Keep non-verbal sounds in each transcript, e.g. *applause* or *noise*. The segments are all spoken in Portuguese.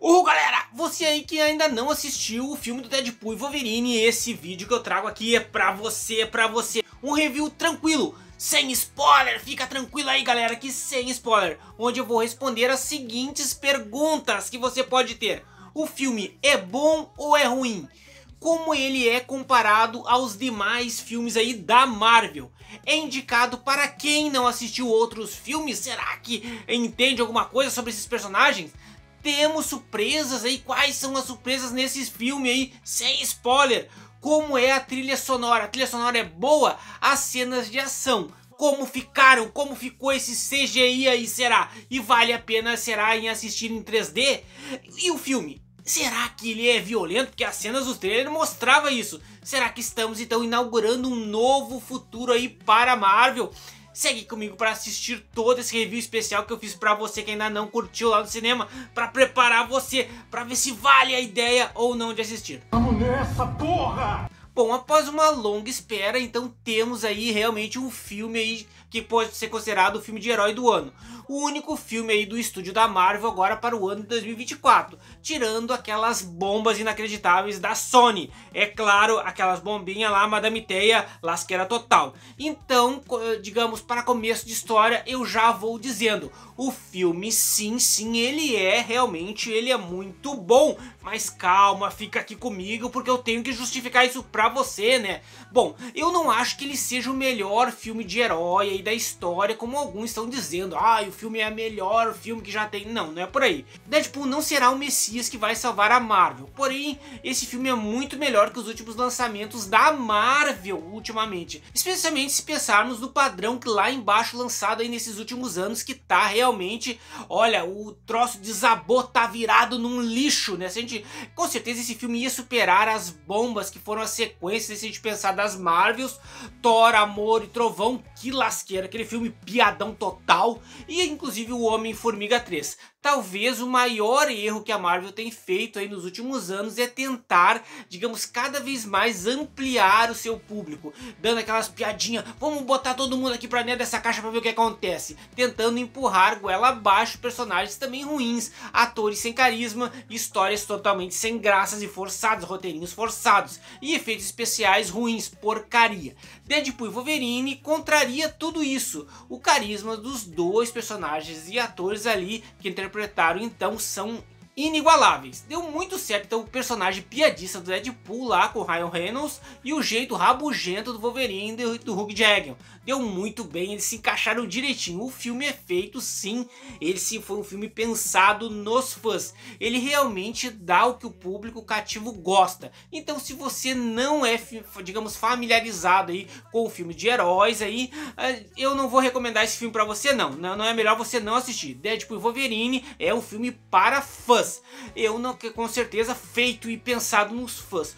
Uhul galera, você aí que ainda não assistiu o filme do Deadpool e Wolverine, esse vídeo que eu trago aqui é pra você, é pra você, um review tranquilo, sem spoiler, fica tranquilo aí galera, que sem spoiler, onde eu vou responder as seguintes perguntas que você pode ter, o filme é bom ou é ruim? Como ele é comparado aos demais filmes aí da Marvel? É indicado para quem não assistiu outros filmes? Será que entende alguma coisa sobre esses personagens? temos surpresas aí. Quais são as surpresas nesses filmes aí? Sem spoiler. Como é a trilha sonora? A trilha sonora é boa? As cenas de ação como ficaram, como ficou esse CGI aí, será? E vale a pena, será, em assistir em 3D? E o filme? Será que ele é violento? Porque as cenas do trailer mostrava isso. Será que estamos então inaugurando um novo futuro aí para a Marvel? segue comigo para assistir todo esse review especial que eu fiz para você que ainda não curtiu lá no cinema, para preparar você para ver se vale a ideia ou não de assistir. Vamos nessa porra! Bom, após uma longa espera, então temos aí realmente um filme aí que pode ser considerado o filme de herói do ano. O único filme aí do estúdio da Marvel agora para o ano de 2024, tirando aquelas bombas inacreditáveis da Sony. É claro, aquelas bombinhas lá, Madame Teia, lasqueira total. Então, digamos, para começo de história, eu já vou dizendo, o filme sim, sim, ele é realmente, ele é muito bom, mas calma, fica aqui comigo porque eu tenho que justificar isso para pra você, né? Bom, eu não acho que ele seja o melhor filme de herói aí da história, como alguns estão dizendo. Ah, o filme é o melhor filme que já tem. Não, não é por aí. Deadpool não será o Messias que vai salvar a Marvel. Porém, esse filme é muito melhor que os últimos lançamentos da Marvel ultimamente. Especialmente se pensarmos no padrão que lá embaixo lançado aí nesses últimos anos, que tá realmente, olha, o troço desabou, tá virado num lixo, né? Se a gente, com certeza esse filme ia superar as bombas que foram a sequência sequência, se a gente pensar das Marvels, Thor, Amor e Trovão, que lasqueira, aquele filme piadão total, e inclusive o Homem-Formiga 3. Talvez o maior erro que a Marvel tem feito aí nos últimos anos é tentar, digamos, cada vez mais ampliar o seu público, dando aquelas piadinhas, vamos botar todo mundo aqui pra dentro dessa caixa pra ver o que acontece, tentando empurrar goela abaixo personagens também ruins, atores sem carisma, histórias totalmente sem graças e forçadas, roteirinhos forçados e efeitos especiais ruins, porcaria. Deadpool e Wolverine contraria tudo isso, o carisma dos dois personagens e atores ali que entre interpretaram, então são inigualáveis. Deu muito certo então, o personagem piadista do Deadpool lá com o Ryan Reynolds e o jeito rabugento do Wolverine e do Hugh Jackman. Deu muito bem, eles se encaixaram direitinho. O filme é feito sim, ele sim foi um filme pensado nos fãs. Ele realmente dá o que o público cativo gosta. Então se você não é, digamos, familiarizado aí com o filme de heróis aí, eh, eu não vou recomendar esse filme para você não. Não é melhor você não assistir. Deadpool e Wolverine é um filme para fãs fãs. Eu não que com certeza feito e pensado nos fãs.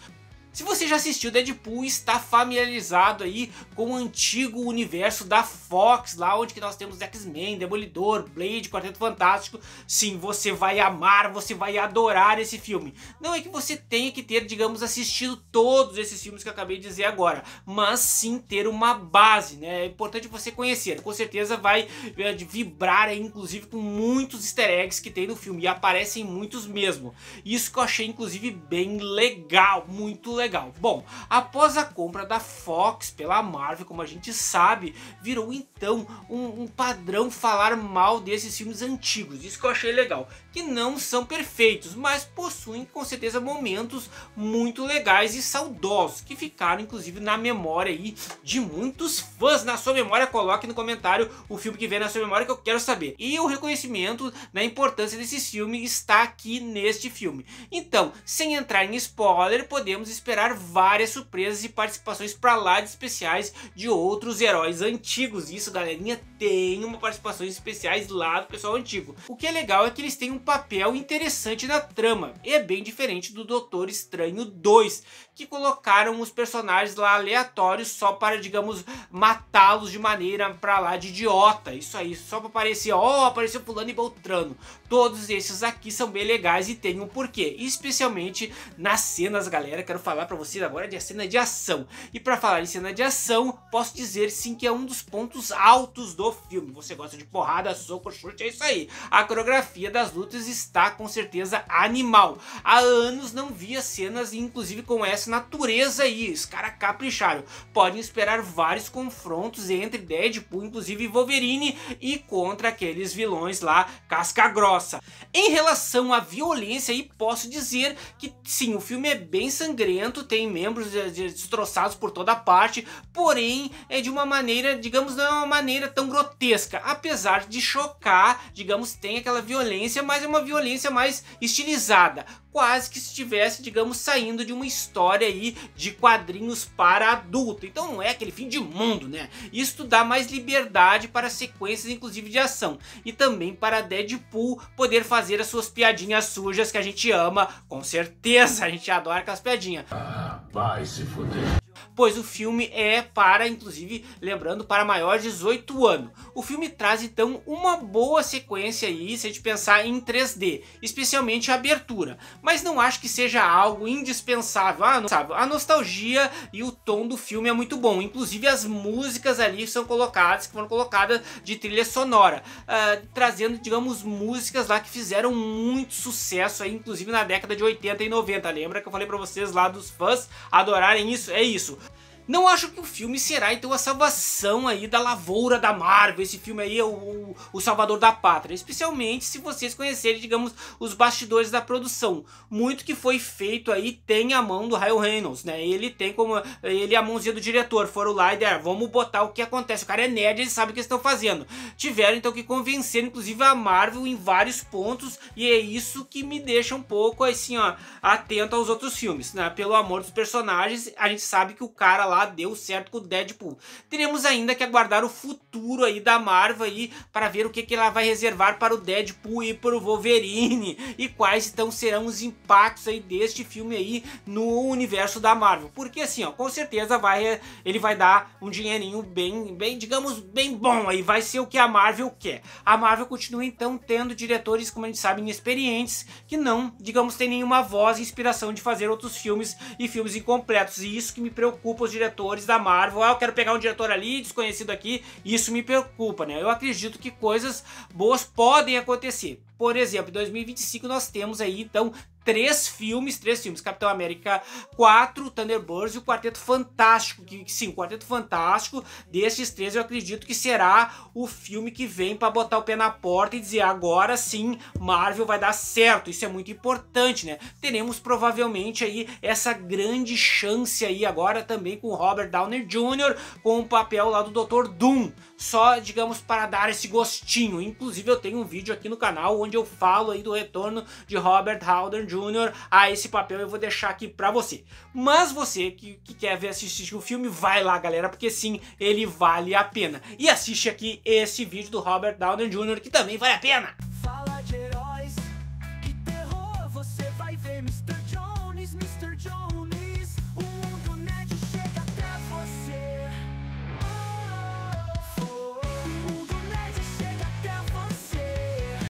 Se você já assistiu Deadpool, está familiarizado aí com o antigo universo da Fox, lá onde que nós temos X-Men, Demolidor, Blade, Quarteto Fantástico. Sim, você vai amar, você vai adorar esse filme. Não é que você tenha que ter, digamos, assistido todos esses filmes que eu acabei de dizer agora, mas sim ter uma base, né? É importante você conhecer. Com certeza vai eh, vibrar aí, inclusive, com muitos easter eggs que tem no filme, e aparecem muitos mesmo. Isso que eu achei, inclusive, bem legal, muito legal legal. Bom, após a compra da Fox pela Marvel, como a gente sabe, virou então um, um padrão falar mal desses filmes antigos. Isso que eu achei legal. Que não são perfeitos, mas possuem com certeza momentos muito legais e saudosos, que ficaram inclusive na memória aí de muitos fãs. Na sua memória, coloque no comentário o filme que vem na sua memória que eu quero saber. E o reconhecimento da importância desse filme está aqui neste filme. Então, sem entrar em spoiler, podemos esperar esperar várias surpresas e participações para lá de especiais de outros heróis antigos. Isso, galerinha, tem uma participação especiais lá do pessoal antigo. O que é legal é que eles têm um papel interessante na trama, e é bem diferente do Doutor Estranho 2, que colocaram os personagens lá aleatórios só para, digamos, matá-los de maneira pra lá de idiota. Isso aí, só para aparecer, ó, oh, apareceu Pulando e Beltrano. Todos esses aqui são bem legais e tem um porquê, especialmente nas cenas, galera, quero falar falar para vocês agora é de cena de ação. E para falar em cena de ação, posso dizer sim que é um dos pontos altos do filme. Você gosta de porrada, soco, chute, é isso aí. A coreografia das lutas está com certeza animal. Há anos não via cenas, inclusive com essa natureza aí. Os caras capricharam. Podem esperar vários confrontos entre Deadpool, inclusive Wolverine, e contra aqueles vilões lá, casca grossa. Em relação à violência, aí posso dizer que sim, o filme é bem sangrento tem membros destroçados por toda parte, porém é de uma maneira, digamos, não é uma maneira tão grotesca, apesar de chocar, digamos, tem aquela violência, mas é uma violência mais estilizada quase que estivesse, digamos, saindo de uma história aí de quadrinhos para adulto. Então não é aquele fim de mundo, né? Isso dá mais liberdade para sequências, inclusive de ação, e também para Deadpool poder fazer as suas piadinhas sujas que a gente ama, com certeza, *laughs* a gente adora aquelas piadinhas. Ah, vai se fuder pois o filme é para, inclusive, lembrando, para maior de 18 anos. O filme traz então uma boa sequência aí, se a gente pensar em 3D, especialmente a abertura, mas não acho que seja algo indispensável. Ah, sabe, a nostalgia e o tom do filme é muito bom, inclusive as músicas ali são colocadas, que foram colocadas de trilha sonora, uh, trazendo, digamos, músicas lá que fizeram muito sucesso aí, inclusive na década de 80 e 90. Lembra que eu falei para vocês lá dos fãs adorarem isso? É isso. Não acho que o filme será então a salvação aí da lavoura da Marvel. Esse filme aí é o, o, o, salvador da pátria. Especialmente se vocês conhecerem, digamos, os bastidores da produção. Muito que foi feito aí tem a mão do Ryan Reynolds, né? Ele tem como. Ele é a mãozinha do diretor. Foram lá e deram, vamos botar o que acontece. O cara é nerd, ele sabe o que estão fazendo. Tiveram então que convencer, inclusive, a Marvel em vários pontos. E é isso que me deixa um pouco assim, ó, atento aos outros filmes, né? Pelo amor dos personagens, a gente sabe que o cara lá lá deu certo com o Deadpool. Teremos ainda que aguardar o futuro aí da Marvel aí para ver o que, que ela vai reservar para o Deadpool e para o Wolverine e quais então serão os impactos aí deste filme aí no universo da Marvel. Porque assim, ó, com certeza vai ele vai dar um dinheirinho bem, bem, digamos, bem bom aí, vai ser o que a Marvel quer. A Marvel continua então tendo diretores, como a gente sabe, inexperientes, que não, digamos, tem nenhuma voz e inspiração de fazer outros filmes e filmes incompletos. E isso que me preocupa os diretores diretores da Marvel. Ah, eu quero pegar um diretor ali, desconhecido aqui. Isso me preocupa, né? Eu acredito que coisas boas podem acontecer. Por exemplo, em 2025 nós temos aí então três filmes, três filmes, Capitão América 4, Thunderbirds e o Quarteto Fantástico, que sim, o Quarteto Fantástico, desses três eu acredito que será o filme que vem para botar o pé na porta e dizer agora sim, Marvel vai dar certo, isso é muito importante, né? Teremos provavelmente aí essa grande chance aí agora também com Robert Downey Jr. com o papel lá do Dr. Doom, só digamos para dar esse gostinho, inclusive eu tenho um vídeo aqui no canal onde onde eu falo aí do retorno de Robert Howden Jr. a esse papel, eu vou deixar aqui pra você. Mas você que, que quer ver assistir o filme, vai lá, galera, porque sim, ele vale a pena. E assiste aqui esse vídeo do Robert Downey Jr., que também vale a pena!